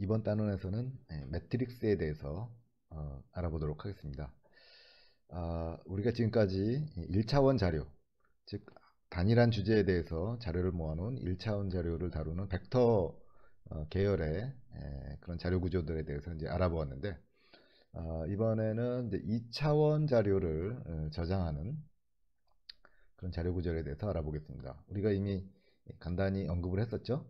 이번 단원에서는 예, 매트릭스에 대해서 어, 알아보도록 하겠습니다. 아, 우리가 지금까지 1차원 자료, 즉 단일한 주제에 대해서 자료를 모아놓은 1차원 자료를 다루는 벡터 어, 계열의 에, 예, 그런 자료 구조들에 대해서 이제 알아보았는데 어, 이번에는 이제 2차원 자료를 에, 어, 저장하는 그런 자료 구조에 대해서 알아보겠습니다. 우리가 이미 간단히 언급을 했었죠.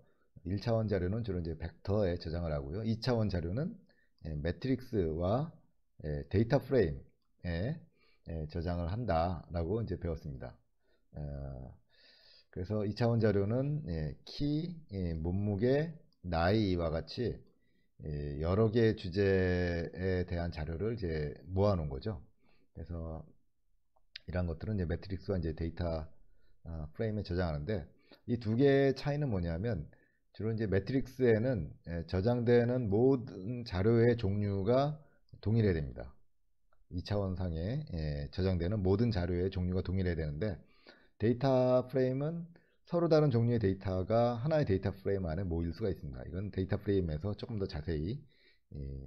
1차원 자료는 주로 이제 벡터에 저장을 하고요. 2차원 자료는 예, 매트릭스와 예, 데이터 프레임에 예, 저장을 한다라고 이제 배웠습니다. 어, 그래서 2차원 자료는 키, 몸무게, 나이와 같이 여러 개의 주제에 대한 자료를 이제 모아놓은 거죠. 그래서 이런 것들은 이제 매트릭스와 이제 데이터 어, 프레임에 저장하는데 이 두 개의 차이는 뭐냐면 주로 이제 매트릭스에는 예, 저장되는 모든 자료의 종류가 동일해야 됩니다. 2차원 상에 예, 저장되는 모든 자료의 종류가 동일해야 되는데 데이터 프레임은 서로 다른 종류의 데이터가 하나의 데이터 프레임 안에 모일 수가 있습니다. 이건 데이터 프레임에서 조금 더 자세히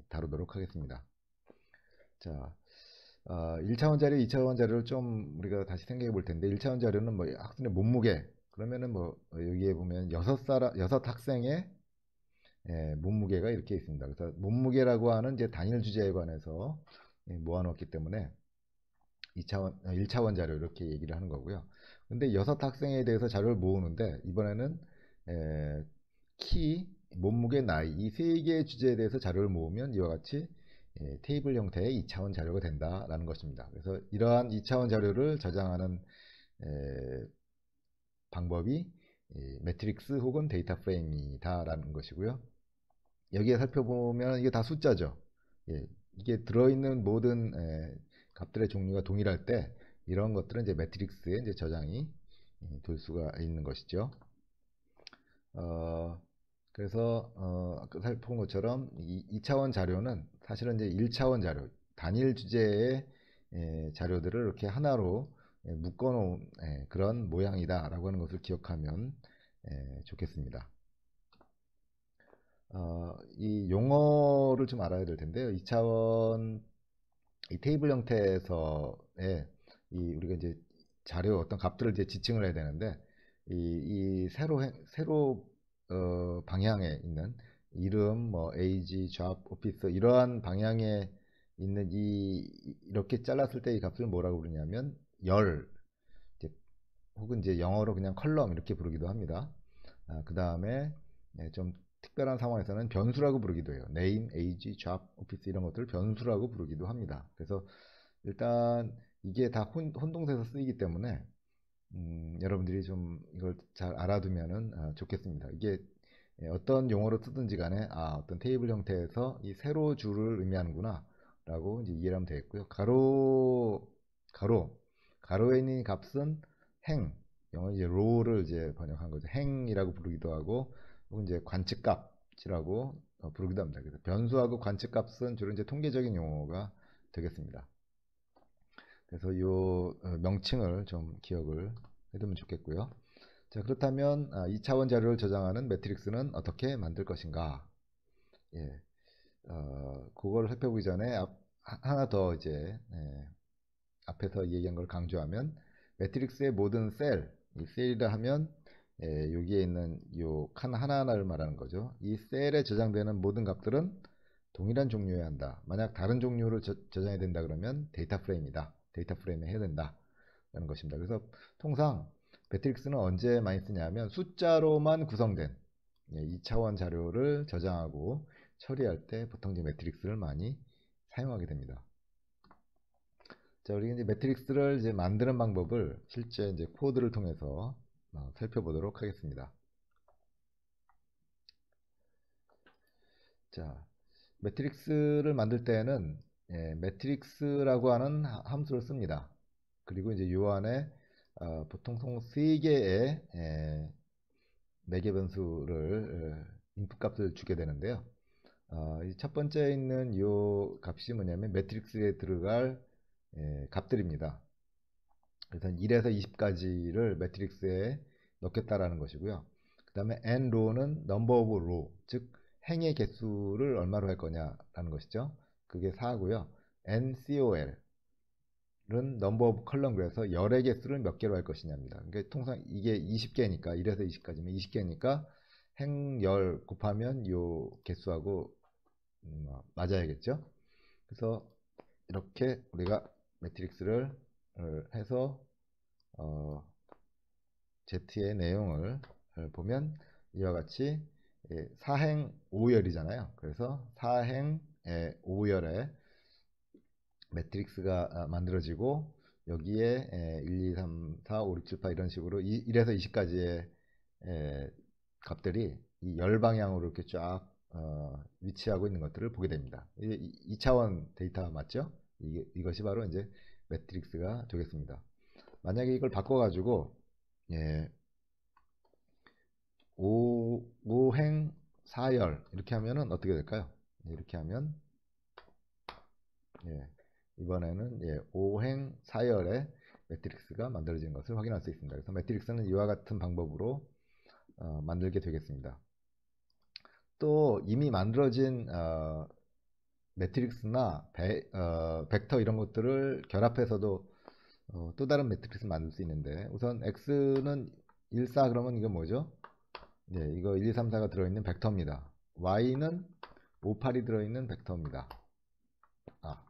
다루도록 하겠습니다. 자, 1차원 어, 자료, 2차원 자료를 좀 우리가 다시 생각해 볼 텐데 1차원 자료는 뭐 학생의 몸무게, 그러면은 뭐 어, 여기에 보면 여섯 사람 여섯 학생의 예, 몸무게가 이렇게 있습니다. 그래서 몸무게라고 하는 이제 단일 주제에 관해서 예, 모아놓기 때문에 2차원, 1차원 어, 자료 이렇게 얘기를 하는 거고요. 근데 여섯 학생에 대해서 자료를 모으는데 이번에는 예, 키, 몸무게, 나이 이 세 개의 주제에 대해서 자료를 모으면 이와 같이 예, 테이블 형태의 2차원 자료가 된다라는 것입니다. 그래서 이러한 2차원 자료를 저장하는 예, 방법이 예, 매트릭스 혹은 데이터 프레임이다라는 것이고요. 여기에 살펴보면 이게 다 숫자죠. 예, 이게 들어있는 모든 에, 예, 값들의 종류가 동일할 때 이런 것들은 이제 매트릭스에 이제 저장이 예, 될 수가 있는 것이죠. 어, 그래서 어, 아까 살펴본 것처럼 이 2차원 자료는 사실은 이제 1차원 자료, 단일 주제의 에, 자료들을 이렇게 하나로 예, 묶어놓은 예, 그런 모양이다 라고 하는 것을 기억하면 예, 좋겠습니다. 어, 이 용어를 좀 알아야 될 텐데요. 2차원 이 테이블 형태에서의 이 우리가 이제 자료 어떤 값들을 이제 지칭을 해야 되는데 이, 이 세로 세로 어, 방향에 있는 이름 뭐 에이지, 잡, 오피스 이러한 방향에 있는 이 이렇게 잘랐을 때 이 값을 뭐라고 부르냐면 열, 혹은 이제 영어로 그냥 컬럼 이렇게 부르기도 합니다. 아, 그 다음에 예, 네, 좀 특별한 상황에서는 변수라고 부르기도 해요. name, age, job, office 이런 것들을 변수라고 부르기도 합니다. 그래서 일단 이게 다 혼, 동돼서 쓰이기 때문에 음, 여러분들이 좀 이걸 잘 알아두면 아, 좋겠습니다. 이게 예, 어떤 용어로 쓰든지 간에 아 어떤 테이블 형태에서 이 세로 줄을 의미하는구나 라고 이제 이해를 하면 되겠고요. 가로 가로 가로에 있는 값은 행, 영어 이제 로를 이제 번역한 거죠. 행이라고 부르기도 하고, 혹은 이제 관측값이라고 어, 부르기도 합니다. 그래서 변수하고 관측값은 주로 이제 통계적인 용어가 되겠습니다. 그래서 이 어, 명칭을 좀 기억을 해두면 좋겠고요. 자 그렇다면 2차원 아, 자료를 저장하는 매트릭스는 어떻게 만들 것인가? 예, 어, 그걸 살펴보기 전에 하나 더 이제 예, 앞에서 얘기한 걸 강조하면 매트릭스의 모든 셀, 이 셀이라 하면 예, 여기에 있는 요칸 하나하나를 말하는 거죠. 이 셀에 저장되는 모든 값들은 동일한 종류여야 한다. 만약 다른 종류로 저, 장해야 된다 그러면 데이터 프레임이다. 데이터 프레임에 해야 된다. 라는 것입니다. 그래서 통상 매트릭스는 언제 많이 쓰냐면 숫자로만 구성된 예, 2차원 자료를 저장하고 처리할 때 보통 매트릭스를 많이 사용하게 됩니다. 자, 우리 이제 매트릭스를 이제 만드는 방법을 실제 이제 코드를 통해서 어, 살펴보도록 하겠습니다. 자, 매트릭스를 만들 때에는 예, 매트릭스라고 하는 함수를 씁니다. 그리고 이제 요 안에 어, 보통 총 3개의 예, 매개 변수를 어, 인풋 값을 주게 되는데요. 어, 첫 번째 있는 요 값이 뭐냐면 매트릭스에 들어갈 예, 값들입니다. 일단 1에서 20까지를 매트릭스에 넣겠다라는 것이고요. 그 다음에 n row는 number of row, 즉 행의 개수를 얼마로 할 거냐라는 것이죠. 그게 4고요. n col은 number of column 그래서 열의 개수를 몇 개로 할 것이냐입니다. 그러니까 통상 이게 20개니까 1에서 20까지면 20개니까 행 열 곱하면 요 개수하고 음, 어, 맞아야겠죠. 그래서 이렇게 우리가 매트릭스를 해서 어, Z의 내용을 보면 이와 같이 4행 예, 5열이잖아요. 그래서 4행 5열에 매트릭스가 아, 만들어지고 여기에 1, 2, 3, 4, 5, 6, 7, 8 이런 식으로 1에서 20까지의 예, 값들이 이 열 방향으로 이렇게 쫙 어, 위치하고 있는 것들을 보게 됩니다. 2차원 데이터 맞죠? 이, 이것이 바로 이제 매트릭스가 되겠습니다. 만약에 이걸 바꿔가지고 예, 오, 오행 4열 이렇게 하면은 어떻게 될까요? 예, 이렇게 하면 예, 이번에는 예, 오행 4열의 매트릭스가 만들어진 것을 확인할 수 있습니다. 그래서 매트릭스는 이와 같은 방법으로 어, 만들게 되겠습니다. 또 이미 만들어진 어, 매트릭스나 배, 어, 벡터 이런 것들을 결합해서도 어, 또 다른 매트릭스 만들 수 있는데 우선 x는 1, 4 그러면 이거 뭐죠? 예, 이거 1, 2, 3, 4가 들어있는 벡터입니다. y는 5, 8이 들어있는 벡터입니다. 아.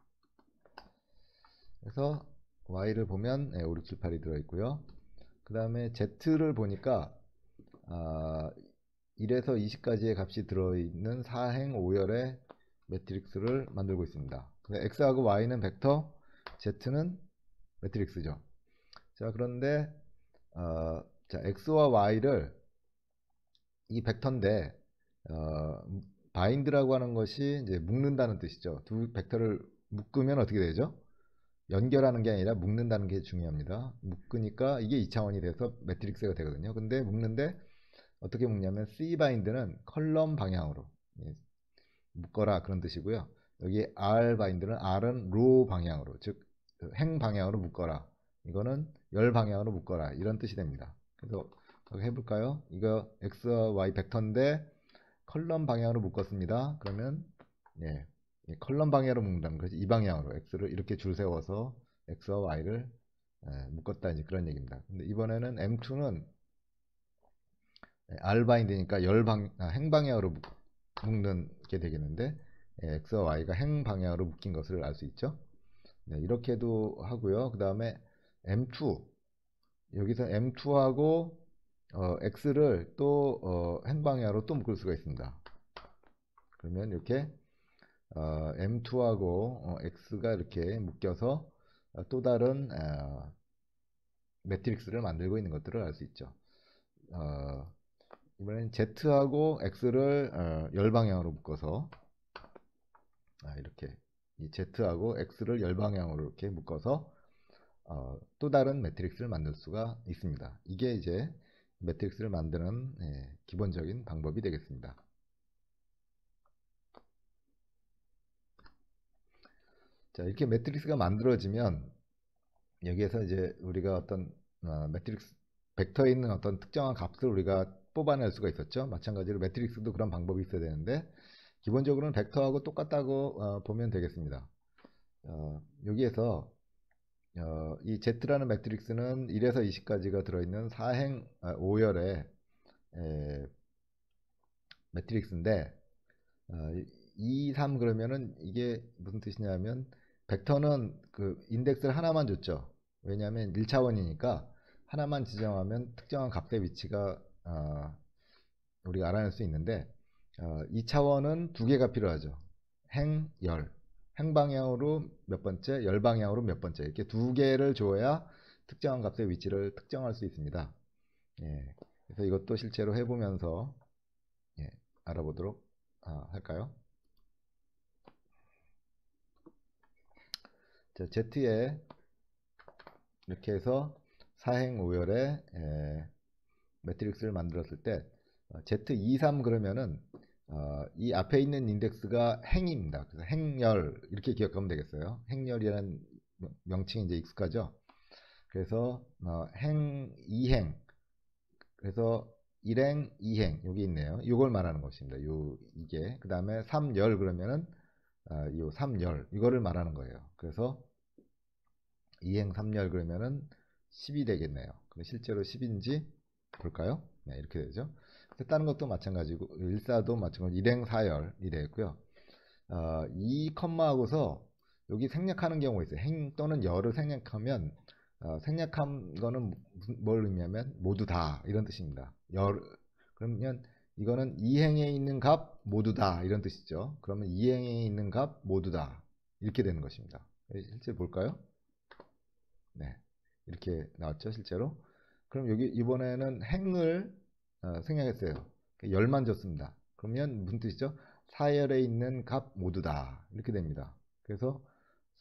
그래서 y를 보면 예, 5, 6, 7, 8이 들어있고요. 그 다음에 z를 보니까 아, 1에서 20까지의 값이 들어있는 4행 5열의 매트릭스를 만들고 있습니다. 근데 x하고 y는 벡터, z는 매트릭스죠. 자 그런데 어, 자 x와 y를 이 벡터인데 어, 바인드라고 하는 것이 이제 묶는다는 뜻이죠. 두 벡터를 묶으면 어떻게 되죠? 연결하는 게 아니라 묶는다는 게 중요합니다. 묶으니까 이게 2차원이 돼서 매트릭스가 되거든요. 근데 묶는데 어떻게 묶냐면 C 바인드는 컬럼 방향으로 예, 묶어라 그런 뜻이고요. 여기 R 바인드는 R은 로 방향으로 즉 행 방향으로 묶어라. 이거는 열 방향으로 묶어라 이런 뜻이 됩니다. 그래서 해볼까요? 이거 x와 y 벡터인데 컬럼 방향으로 묶었습니다. 그러면 예, 예 컬럼 방향으로 묶는다는 거지 이 방향으로 x를 이렇게 줄 세워서 x와 y를 예, 묶었다 이제 그런 얘기입니다. 근데 이번에는 m2는 예, r 바인드니까 열방 아, 행 방향으로 묶 묶는 게 되겠는데 예, x와 y가 행 방향으로 묶인 것을 알 수 있죠. 네, 이렇게도 하고요. 그 다음에 m2 여기서 m2하고 어, x를 또 어, 행 방향으로 또 묶을 수가 있습니다. 그러면 이렇게 어, m2하고 어, x가 이렇게 묶여서 어, 또 다른 어, 매트릭스를 만들고 있는 것들을 알 수 있죠. 어, 이번엔 Z하고 X를 어, 열방향으로 묶어서 아, 이렇게 이 Z하고 X를 열방향으로 이렇게 묶어서 어, 또 다른 매트릭스를 만들 수가 있습니다. 이게 이제 매트릭스를 만드는 예, 기본적인 방법이 되겠습니다. 자 이렇게 매트릭스가 만들어지면 여기에서 이제 우리가 어떤 어, 매트릭스 벡터에 있는 어떤 특정한 값을 우리가 뽑아낼 수가 있었죠. 마찬가지로 매트릭스도 그런 방법이 있어야 되는데 기본적으로는 벡터하고 똑같다고 어, 보면 되겠습니다. 어, 여기에서 어, 이 Z라는 매트릭스는 1에서 20까지가 들어있는 4행 아, 5열의 에, 매트릭스인데 어, 2, 3 그러면은 이게 무슨 뜻이냐면 벡터는 그 인덱스를 하나만 줬죠. 왜냐하면 1차원이니까 하나만 지정하면 특정한 값의 위치가 어, 우리가 알아낼 수 있는데 어, 2차원은 두 개가 필요하죠. 행, 열. 행 방향으로 몇 번째, 열 방향으로 몇 번째 이렇게 두 개를 줘야 특정한 값의 위치를 특정할 수 있습니다. 예, 그래서 이것도 실제로 해보면서 예, 알아보도록 아, 할까요? 자, Z에 이렇게 해서 사행 오열에 매트릭스를 만들었을 때 어, Z23 그러면은 어, 이 앞에 있는 인덱스가 행입니다. 그래서 행열 이렇게 기억하면 되겠어요. 행열이라는 명칭이 이제 익숙하죠. 그래서 어, 행, 이행 그래서 일행, 이행 여기 있네요. 이걸 말하는 것입니다. 요 이게 그 다음에 3열 그러면은 어, 요열 이거를 말하는 거예요. 그래서 이행 3열 그러면은 10이 되겠네요. 그럼 실제로 10인지 볼까요? 네, 이렇게 되죠. 다른 것도 마찬가지고 일사도 마찬가지고 일행사열이 되겠고요. 어, 이 컴마하고서 여기 생략하는 경우가 있어요. 행 또는 열을 생략하면 어, 생략한 거는 뭘 의미하면 모두 다 이런 뜻입니다. 열 그러면 이거는 이 행에 있는 값 모두 다 이런 뜻이죠. 그러면 이 행에 있는 값 모두 다 이렇게 되는 것입니다. 실제 볼까요? 네, 이렇게 나왔죠 실제로. 그럼 여기 이번에는 행을 어, 생략했어요. 그러니까 열만 줬습니다. 그러면 무슨 뜻이죠? 사열에 있는 값 모두다. 이렇게 됩니다. 그래서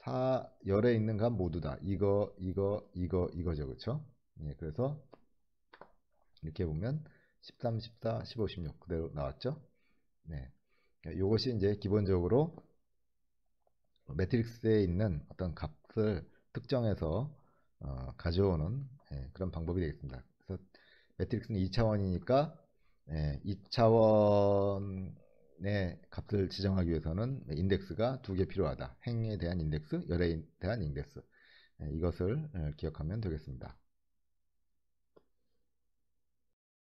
사열에 있는 값 모두다. 이거, 이거, 이거, 이거죠. 그렇죠? 예, 그래서 이렇게 보면 13, 14, 15, 16 그대로 나왔죠. 네. 이것이 그러니까 이제 기본적으로 매트릭스에 있는 어떤 값을 특정해서 어, 가져오는 그런 방법이 되겠습니다. 그래서 매트릭스는 2차원이니까 예, 2차원의 값을 지정하기 위해서는 인덱스가 두 개 필요하다. 행에 대한 인덱스, 열에 대한 인덱스. 예, 이것을 어, 기억하면 되겠습니다.